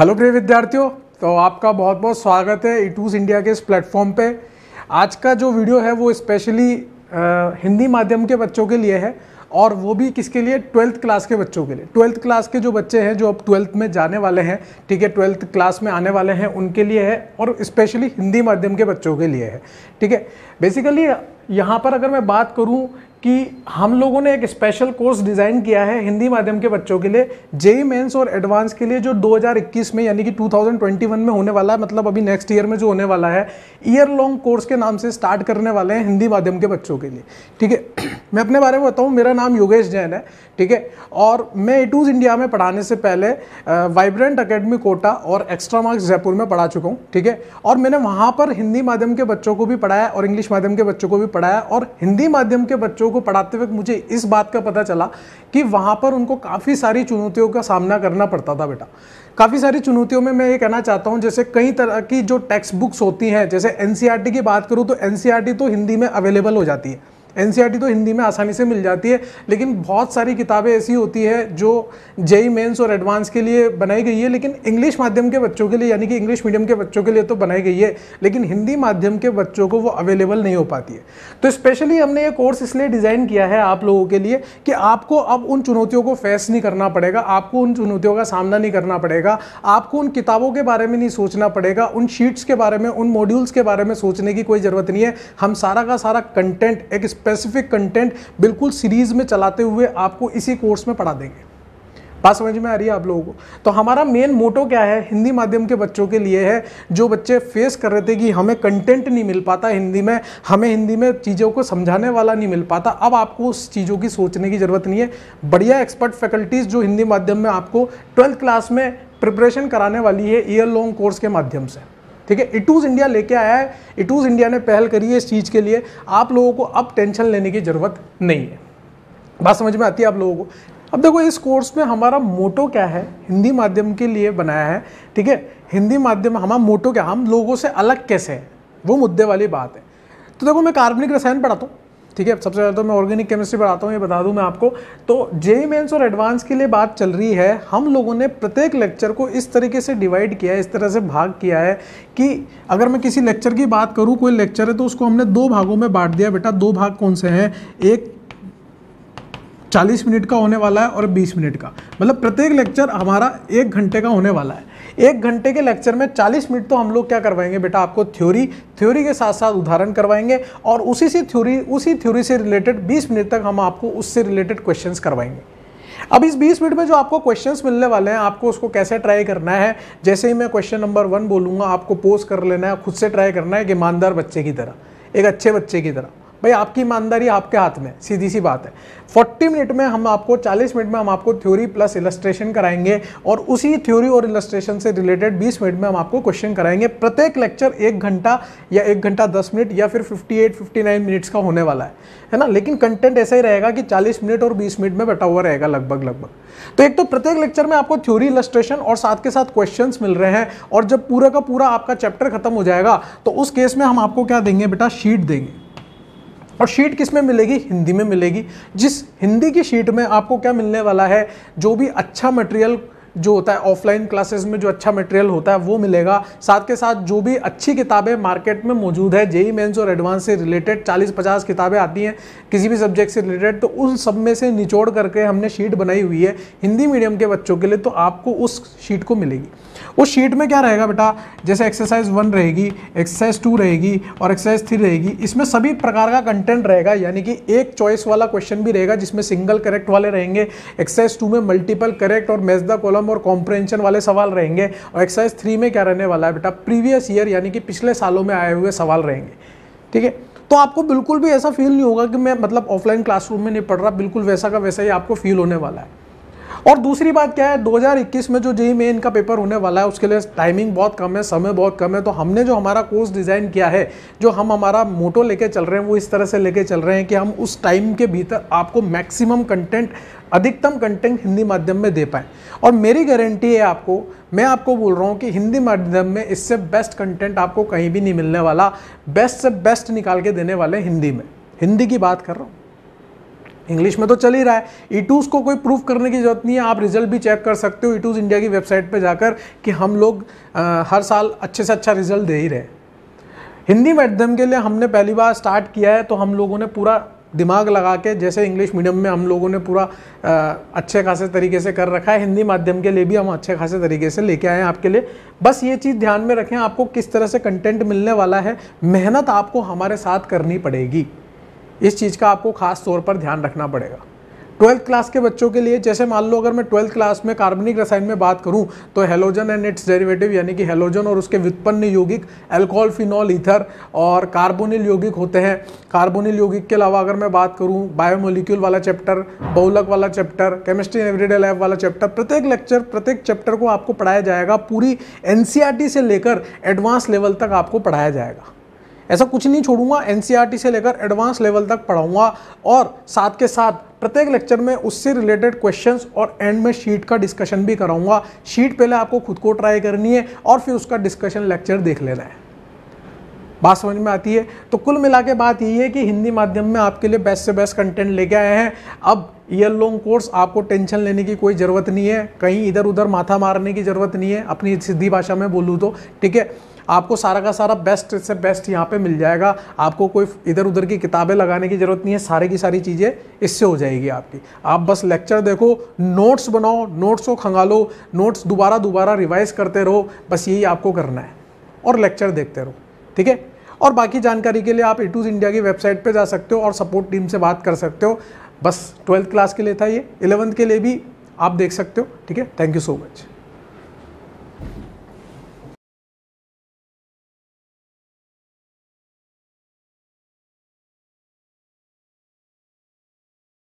hello प्रिय विद्यार्थियों तो आपका बहुत बहुत स्वागत है इटूस इंडिया के इस प्लेटफॉर्म पे आज का जो वीडियो है वो स्पेशली हिंदी माध्यम के बच्चों के लिए है और वो भी किसके लिए ट्वेल्थ क्लास के बच्चों के लिए ट्वेल्थ क्लास के जो बच्चे हैं जो अब ट्वेल्थ में जाने वाले हैं ठीक है ट्वेल्थ क्लास में आने वाले हैं उनके लिए है और स्पेशली हिंदी माध्यम के बच्चों के लिए है ठीक है बेसिकली यहाँ पर अगर मैं बात करूँ कि हम लोगों ने एक स्पेशल कोर्स डिज़ाइन किया है हिंदी माध्यम के बच्चों के लिए जेई मेंस और एडवांस के लिए जो 2021 में यानी कि 2021 में होने वाला है मतलब अभी नेक्स्ट ईयर में जो होने वाला है ईयर लॉन्ग कोर्स के नाम से स्टार्ट करने वाले हैं हिंदी माध्यम के बच्चों के लिए ठीक है मैं अपने बारे में बताऊँ मेरा नाम योगेश जैन है ठीक है और मैं ए टूज इंडिया में पढ़ाने से पहले वाइब्रेंट अकेडमी कोटा और एक्स्ट्रा मार्क्स जयपुर में पढ़ा चुका हूँ ठीक है और मैंने वहाँ पर हिंदी माध्यम के बच्चों को भी पढ़ाया और इंग्लिश माध्यम के बच्चों को भी पढ़ाया और हिंदी माध्यम के बच्चों छात्रों को पढ़ाते वक्त मुझे इस बात का पता चला कि वहाँ पर उनको काफ़ी सारी चुनौतियों का सामना करना पड़ता था बेटा काफ़ी सारी चुनौतियों में मैं ये कहना चाहता हूँ जैसे कई तरह की जो टेक्स्ट बुक्स होती हैं जैसे एन e की बात करूँ तो एन e तो हिंदी में अवेलेबल हो जाती है एन तो हिंदी में आसानी से मिल जाती है लेकिन बहुत सारी किताबें ऐसी होती है जो जेई मेन्स और एडवांस के लिए बनाई गई है लेकिन इंग्लिश माध्यम के बच्चों के लिए यानी कि इंग्लिश मीडियम के बच्चों के लिए तो बनाई गई है लेकिन हिंदी माध्यम के बच्चों को वो अवेलेबल नहीं हो पाती है तो स्पेशली हमने ये कोर्स इसलिए डिज़ाइन किया है आप लोगों के लिए कि आपको अब उन चुनौतियों को फेस नहीं करना पड़ेगा आपको उन चुनौतियों का सामना नहीं करना पड़ेगा आपको उन किताबों के बारे में नहीं सोचना पड़ेगा उन शीट्स के बारे में उन मॉड्यूल्स के बारे में सोचने की कोई ज़रूरत नहीं है हम सारा का सारा कंटेंट एक स्पेसिफिक कंटेंट बिल्कुल सीरीज में चलाते हुए आपको इसी कोर्स में पढ़ा देंगे बात समझ में आ रही है आप लोगों को तो हमारा मेन मोटो क्या है हिंदी माध्यम के बच्चों के लिए है जो बच्चे फेस कर रहे थे कि हमें कंटेंट नहीं मिल पाता हिंदी में हमें हिंदी में चीज़ों को समझाने वाला नहीं मिल पाता अब आपको उस चीज़ों की सोचने की ज़रूरत नहीं है बढ़िया एक्सपर्ट फैकल्टीज़ जो हिंदी माध्यम में आपको ट्वेल्थ क्लास में प्रिपरेशन कराने वाली है ईयर लॉन्ग कोर्स के माध्यम से ठीक है इटूज़ इंडिया लेके आया है इटूज़ इंडिया ने पहल करी है इस चीज़ के लिए आप लोगों को अब टेंशन लेने की ज़रूरत नहीं है बात समझ में आती है आप लोगों को अब देखो इस कोर्स में हमारा मोटो क्या है हिंदी माध्यम के लिए बनाया है ठीक है हिंदी माध्यम हमारा मोटो क्या हम लोगों से अलग कैसे हैं वो मुद्दे वाली बात है तो देखो मैं कार्बनिक रसायन पढ़ाता हूँ ठीक है सबसे ज़्यादा तो मैं ऑर्गेनिक केमिस्ट्री पर आता हूँ ये बता दूँ मैं आपको तो जेई मेन्स और एडवांस के लिए बात चल रही है हम लोगों ने प्रत्येक लेक्चर को इस तरीके से डिवाइड किया है इस तरह से भाग किया है कि अगर मैं किसी लेक्चर की बात करूँ कोई लेक्चर है तो उसको हमने दो भागों में बांट दिया बेटा दो भाग कौन से हैं एक 40 मिनट का होने वाला है और 20 मिनट का मतलब प्रत्येक लेक्चर हमारा एक घंटे का होने वाला है एक घंटे के लेक्चर में 40 मिनट तो हम लोग क्या करवाएंगे बेटा आपको थ्योरी थ्योरी के साथ साथ उदाहरण करवाएंगे और उसी से थ्योरी उसी थ्योरी से रिलेटेड 20 मिनट तक हम आपको उससे रिलेटेड क्वेश्चंस करवाएंगे अब इस 20 मिनट में जो आपको क्वेश्चंस मिलने वाले हैं आपको उसको कैसे ट्राई करना है जैसे ही मैं क्वेश्चन नंबर वन बोलूँगा आपको पोज कर लेना है खुद से ट्राई करना है एक ईमानदार बच्चे की तरह एक अच्छे बच्चे की तरह भाई आपकी ईमानदारी आपके हाथ में सीधी सी बात है 40 मिनट में हम आपको 40 मिनट में हम आपको थ्योरी प्लस इलस्ट्रेशन कराएंगे और उसी थ्योरी और इलस्ट्रेशन से रिलेटेड 20 मिनट में हम आपको क्वेश्चन कराएंगे प्रत्येक लेक्चर एक घंटा या एक घंटा 10 मिनट या फिर 58 59 मिनट्स का होने वाला है है ना लेकिन कंटेंट ऐसा ही रहेगा कि 40 मिनट और 20 मिनट में बैठा हुआ रहेगा लगभग लगभग तो एक तो प्रत्येक लेक्चर में आपको थ्योरी इलस्ट्रेशन और साथ के साथ क्वेश्चन मिल रहे हैं और जब पूरा का पूरा आपका चैप्टर खत्म हो जाएगा तो उस केस में हम आपको क्या देंगे बेटा शीट देंगे और शीट किस में मिलेगी हिंदी में मिलेगी जिस हिंदी की शीट में आपको क्या मिलने वाला है जो भी अच्छा मटेरियल जो होता है ऑफलाइन क्लासेस में जो अच्छा मटेरियल होता है वो मिलेगा साथ के साथ जो भी अच्छी किताबें मार्केट में मौजूद है जेई मेन्स और एडवांस से रिलेटेड चालीस पचास किताबें आती हैं किसी भी सब्जेक्ट से रिलेटेड तो उन सब में से निचोड़ करके हमने शीट बनाई हुई है हिंदी मीडियम के बच्चों के लिए तो आपको उस शीट को मिलेगी उस शीट में क्या रहेगा बेटा जैसे एक्सरसाइज वन रहेगी एक्सरसाइज टू रहेगी और एक्सरसाइज थ्री रहेगी इसमें सभी प्रकार का कंटेंट रहेगा यानी कि एक चॉइस वाला क्वेश्चन भी रहेगा जिसमें सिंगल करेक्ट वाले रहेंगे एक्सरसाइज टू में मल्टीपल करेक्ट और मेज द कॉलम प्रॉब्लम और कॉम्प्रेंशन वाले सवाल रहेंगे और एक्सरसाइज थ्री में क्या रहने वाला है बेटा प्रीवियस ईयर यानी कि पिछले सालों में आए हुए सवाल रहेंगे ठीक है तो आपको बिल्कुल भी ऐसा फील नहीं होगा कि मैं मतलब ऑफलाइन क्लासरूम में नहीं पढ़ रहा बिल्कुल वैसा का वैसा ही आपको फील होने वाला है और दूसरी बात क्या है 2021 में जो जेई मेन का पेपर होने वाला है उसके लिए टाइमिंग बहुत कम है समय बहुत कम है तो हमने जो हमारा कोर्स डिज़ाइन किया है जो हम हमारा मोटो लेके चल रहे हैं वो इस तरह से लेके चल रहे हैं कि हम उस टाइम के भीतर आपको मैक्सिमम कंटेंट अधिकतम कंटेंट हिंदी माध्यम में दे पाएँ और मेरी गारंटी है आपको मैं आपको बोल रहा हूँ कि हिंदी माध्यम में इससे बेस्ट कंटेंट आपको कहीं भी नहीं मिलने वाला बेस्ट से बेस्ट निकाल के देने वाले हिंदी में हिंदी की बात कर रहा हूँ इंग्लिश में तो चल ही रहा है ईटूस e को कोई प्रूफ करने की जरूरत नहीं है आप रिजल्ट भी चेक कर सकते हो ईटूज़ e इंडिया की वेबसाइट पर जाकर कि हम लोग आ, हर साल अच्छे से अच्छा रिजल्ट दे ही रहे हिंदी माध्यम के लिए हमने पहली बार स्टार्ट किया है तो हम लोगों ने पूरा दिमाग लगा के जैसे इंग्लिश मीडियम में हम लोगों ने पूरा आ, अच्छे खासे तरीके से कर रखा है हिंदी माध्यम के लिए भी हम अच्छे खासे तरीके से लेके आए हैं आपके लिए बस ये चीज़ ध्यान में रखें आपको किस तरह से कंटेंट मिलने वाला है मेहनत आपको हमारे साथ करनी पड़ेगी इस चीज़ का आपको खास तौर पर ध्यान रखना पड़ेगा ट्वेल्थ क्लास के बच्चों के लिए जैसे मान लो अगर मैं ट्वेल्थ क्लास में कार्बनिक रसायन में बात करूं तो हेलोजन एंड इट्स डेरिवेटिव यानी कि हेलोजन और उसके व्युत्पन्न यौगिक एल्कोहल फिनॉल ईथर और कार्बोनिल यौगिक होते हैं कार्बोनिल यौगिक के अलावा अगर मैं बात करूं बायोमोलिक्यूल वाला चैप्टर बहुलक वाला चैप्टर केमिस्ट्री एवरीडे लाइफ वाला चैप्टर प्रत्येक लेक्चर प्रत्येक चैप्टर को आपको पढ़ाया जाएगा पूरी एन e से लेकर एडवांस लेवल तक आपको पढ़ाया जाएगा ऐसा कुछ नहीं छोड़ूंगा एनसीईआरटी e से लेकर एडवांस लेवल तक पढ़ाऊंगा और साथ के साथ प्रत्येक लेक्चर में उससे रिलेटेड क्वेश्चंस और एंड में शीट का डिस्कशन भी कराऊंगा शीट पहले आपको खुद को ट्राई करनी है और फिर उसका डिस्कशन लेक्चर देख लेना है बात समझ में आती है तो कुल मिला के बात यही है कि हिंदी माध्यम में आपके लिए बेस्ट से बेस्ट कंटेंट लेके आए हैं अब ईयर लॉन्ग कोर्स आपको टेंशन लेने की कोई ज़रूरत नहीं है कहीं इधर उधर माथा मारने की ज़रूरत नहीं है अपनी सीधी भाषा में बोलूँ तो ठीक है आपको सारा का सारा बेस्ट से बेस्ट यहाँ पे मिल जाएगा आपको कोई इधर उधर की किताबें लगाने की ज़रूरत नहीं है सारे की सारी चीज़ें इससे हो जाएगी आपकी आप बस लेक्चर देखो नोट्स बनाओ नोट्स को खंगालो नोट्स दोबारा दोबारा रिवाइज़ करते रहो बस यही आपको करना है और लेक्चर देखते रहो ठीक है और बाकी जानकारी के लिए आप इटूज इंडिया की वेबसाइट पर जा सकते हो और सपोर्ट टीम से बात कर सकते हो बस ट्वेल्थ क्लास के लिए था ये इलेवंथ के लिए भी आप देख सकते हो ठीक है थैंक यू सो मच